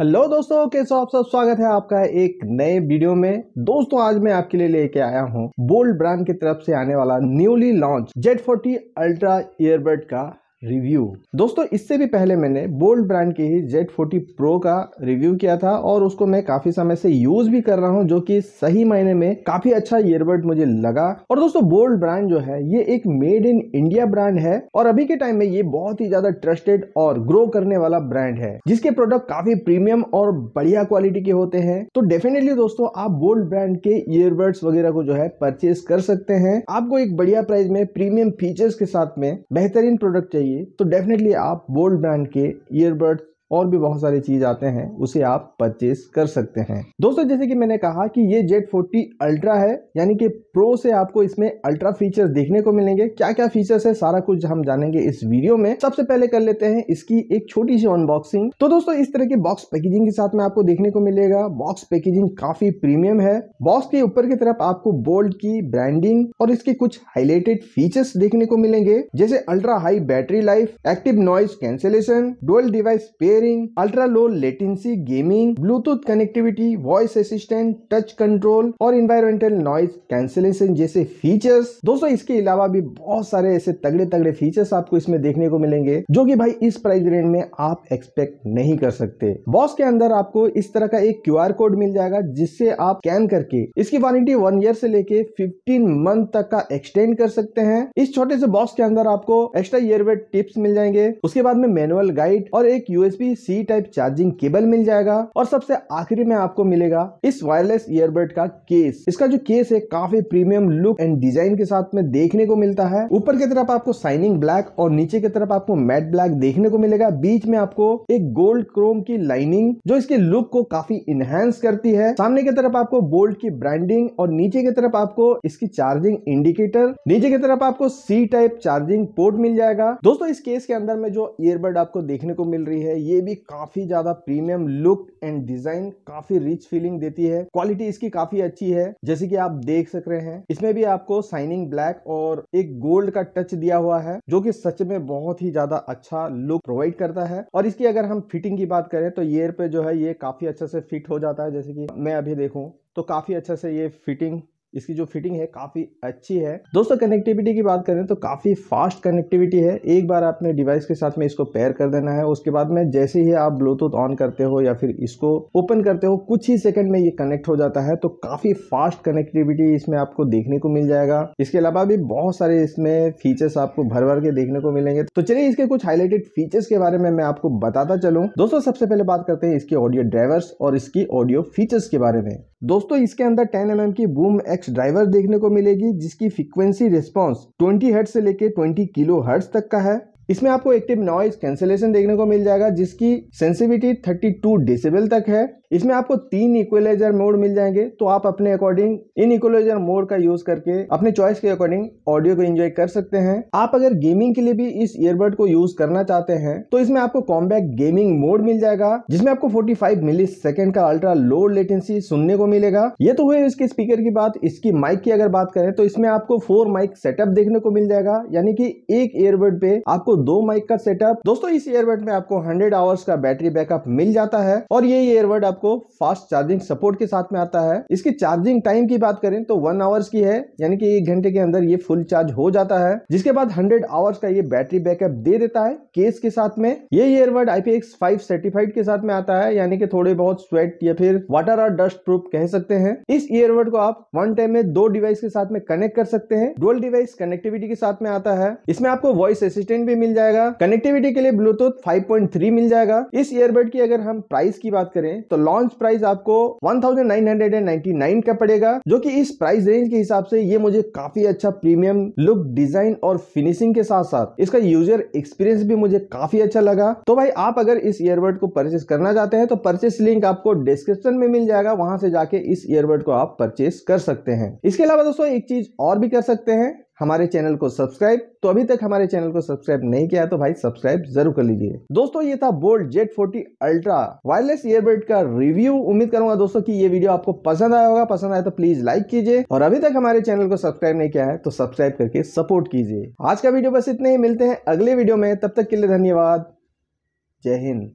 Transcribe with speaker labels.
Speaker 1: hello दोस्तों कैसे okay, आप सब स्वागत है आपका एक नए वीडियो में दोस्तों आज मैं आपके लिए लेके आया हूँ बोल्ड ब्रांड की तरफ से आने वाला newly launch jet forty ultra earbud का रिव्यू दोस्तों इससे भी पहले मैंने बोल्ड ब्रांड के ही जेड फोर्टी प्रो का रिव्यू किया था और उसको मैं काफी समय से यूज भी कर रहा हूँ जो कि सही मायने में काफी अच्छा ईयरबड मुझे लगा और दोस्तों बोल्ड ब्रांड जो है ये एक मेड इन इंडिया ब्रांड है और अभी के टाइम में ये बहुत ही ज्यादा ट्रस्टेड और ग्रो करने वाला ब्रांड है जिसके प्रोडक्ट काफी प्रीमियम और बढ़िया क्वालिटी के होते हैं तो डेफिनेटली दोस्तों आप बोल्ड ब्रांड के ईयरबड्स वगैरह को जो है परचेज कर सकते हैं आपको एक बढ़िया प्राइस में प्रीमियम फीचर्स के साथ में बेहतरीन प्रोडक्ट चाहिए तो डेफिनेटली आप बोल्ड ब्रांड के ईयरबड्स और भी बहुत सारी चीज़ आते हैं उसे आप परचेज कर सकते हैं दोस्तों जैसे कि मैंने कहा कि ये जेट फोर्टी अल्ट्रा है यानी कि प्रो से आपको इसमें अल्ट्रा फीचर्स देखने को मिलेंगे क्या क्या फीचर्स है सारा कुछ हम जानेंगे इस वीडियो में सबसे पहले कर लेते हैं इसकी एक छोटी सी अनबॉक्सिंग तो दोस्तों इस तरह की बॉक्स पैकेजिंग के साथ में आपको देखने को मिलेगा बॉक्स पैकेजिंग काफी प्रीमियम है बॉक्स के ऊपर की तरफ आपको बोल्ड की ब्रांडिंग और इसके कुछ हाईलाइटेड फीचर्स देखने को मिलेंगे जैसे ultra high battery life active noise cancellation dual device pairing ultra low latency gaming bluetooth connectivity voice assistant touch control और इन्वायरमेंटल नॉइज कैंसिलेशन जैसे फीचर्स दोस्तों इसके अलावा भी बहुत सारे ऐसे तगड़े तगड़े फीचर्स आपको इसमें देखने को मिलेंगे जो कि भाई इस प्राइस रेंज में आप एक्सपेक्ट नहीं कर सकते बॉस के अंदर आपको इस तरह का एक क्यू कोड मिल जाएगा जिससे आप स्कैन करके इसकी वारंटी वन ईयर से लेके फिफ्टीन मंथ तक का एक्सटेंड कर सकते हैं इस छोटे से बॉक्स के अंदर आपको एक्स्ट्रा ईयरबड टिप्स मिल जाएंगे उसके बाद में मैनुअल गाइड और एक USB USB C type charging cable मिल जाएगा और सबसे आखिरी में आपको मिलेगा इस वायरलेस ईयरबड का केस इसका जो केस है काफी प्रीमियम लुक एंड डिजाइन के साथ में देखने को मिलता है ऊपर की तरफ आपको साइनिंग ब्लैक और नीचे की तरफ आपको मैट ब्लैक देखने को मिलेगा बीच में आपको एक गोल्ड क्रोम की लाइनिंग जो इसके लुक को काफी इनहेंस करती है सामने की तरफ आपको बोल्ट की ब्रांडिंग और नीचे की तरफ आपको इसकी चार्जिंग इंडिकेटर नीचे की तरफ आपको सी टाइप चार्जिंग पोर्ट मिल जाएगा दोस्तों इस केस के अंदर में जो ईयरबड आपको देखने को मिल रही है ये ये भी काफी ज्यादा प्रीमियम लुक एंड डिजाइन काफी रिच फीलिंग देती है क्वालिटी इसकी काफी अच्छी है जैसे कि आप देख सक रहे हैं इसमें भी आपको साइनिंग ब्लैक और एक गोल्ड का टच दिया हुआ है जो कि सच में बहुत ही ज्यादा अच्छा लुक प्रोवाइड करता है और इसकी अगर हम फिटिंग की बात करें तो ईयर पे जो है ये काफी अच्छा से फिट हो जाता है जैसे कि मैं अभी देखूं तो काफी अच्छा से ये फिटिंग इसकी जो फिटिंग है काफ़ी अच्छी है दोस्तों कनेक्टिविटी की बात करें तो काफ़ी फास्ट कनेक्टिविटी है एक बार आपने डिवाइस के साथ में इसको पेयर कर देना है उसके बाद में जैसे ही आप ब्लूटूथ ऑन करते हो या फिर इसको ओपन करते हो कुछ ही सेकंड में ये कनेक्ट हो जाता है तो काफ़ी फास्ट कनेक्टिविटी इसमें आपको देखने को मिल जाएगा इसके अलावा भी बहुत सारे इसमें फीचर्स आपको भर भर के देखने को मिलेंगे तो चलिए इसके कुछ हाईलाइटेड फीचर्स के बारे में मैं आपको बताता चलूँ दोस्तों सबसे पहले बात करते हैं इसके ऑडियो ड्राइवर्स और इसकी ऑडियो फीचर्स के बारे में दोस्तों इसके अंदर 10 एम mm की बूम एक्स ड्राइवर देखने को मिलेगी जिसकी फ्रिक्वेंसी रिस्पॉन्स 20 हर्ट से लेकर 20 किलो हर्ट तक का है इसमें आपको एक्टिव नॉइज कैंसिलेशन देखने को मिल जाएगा जिसकी सेंसिविटी 32 डेसिबल तक है इसमें आपको तीन इक्वलाइजर मोड मिल जाएंगे तो आप अपने अकॉर्डिंग इन इक्वलाइजर मोड का यूज करके अपने चॉइस के अकॉर्डिंग ऑडियो को एंजॉय कर सकते हैं आप अगर गेमिंग के लिए भी इस ईयरबड को यूज करना चाहते हैं तो इसमें आपको कॉम्बैक गेमिंग मोड मिल जाएगा जिसमें आपको 45 मिली सेकेंड का अल्ट्रा लो लेटेंसी सुनने को मिलेगा ये तो हुए इसके स्पीकर की बात इसकी माइक की अगर बात करें तो इसमें आपको फोर माइक सेटअप देखने को मिल जाएगा यानी कि एक ईयरबड पे आपको दो माइक का सेटअप दोस्तों इस ईयरबड में आपको हंड्रेड आवर्स का बैटरी बैकअप मिल जाता है और ये ईयरबड आप आपको फास्ट चार्जिंग सपोर्ट के साथ में आता है इसकी चार्जिंग टाइम की बात करें तो वन आवर्स की है यानी कि एक घंटे के अंदर ये फुल चार्ज हो जाता है जिसके बाद हंड्रेड आवर्स का ये बैटरी बैकअप दे देता है केस के साथ में ये ईयरबड आईपीएक्स फाइव सर्टिफाइड के साथ में आता है यानी कि थोड़े बहुत स्वेट या फिर वाटर और डस्ट प्रूफ कह सकते हैं इस ईयरबड को आप वन टाइम में दो डिवाइस के साथ में कनेक्ट कर सकते हैं डुअल डिवाइस कनेक्टिविटी के साथ में आता है इसमें आपको वॉइस असिस्टेंट भी मिल जाएगा कनेक्टिविटी के लिए ब्लूटूथ 5.3 मिल जाएगा इस ईयरबड की अगर हम प्राइस की बात करें तो लॉन्च प्राइस आपको 1999 का पड़ेगा जो कि इस प्राइस रेंज के हिसाब से ये मुझे काफी अच्छा प्रीमियम लुक डिजाइन और फिनिशिंग के साथ साथ इसका यूजर एक्सपीरियंस भी मुझे काफी अच्छा लगा तो भाई आप अगर इस ईयरबड को परचेस करना चाहते हैं तो परचेस लिंक आपको डिस्क्रिप्शन में मिल जाएगा वहां से जाके इस ईयरबड को आप परचेस कर सकते हैं इसके अलावा दोस्तों एक चीज और भी कर सकते हैं हमारे चैनल को सब्सक्राइब तो अभी तक हमारे चैनल को सब्सक्राइब नहीं किया तो भाई सब्सक्राइब जरूर कर लीजिए दोस्तों ये था Boult jet forty ultra wireless earbud का रिव्यू उम्मीद करूंगा दोस्तों कि ये वीडियो आपको पसंद आया होगा पसंद आया तो प्लीज लाइक कीजिए और अभी तक हमारे चैनल को सब्सक्राइब नहीं किया है तो सब्सक्राइब करके सपोर्ट कीजिए आज का वीडियो बस इतने ही मिलते हैं अगले वीडियो में तब तक के लिए धन्यवाद जय हिंद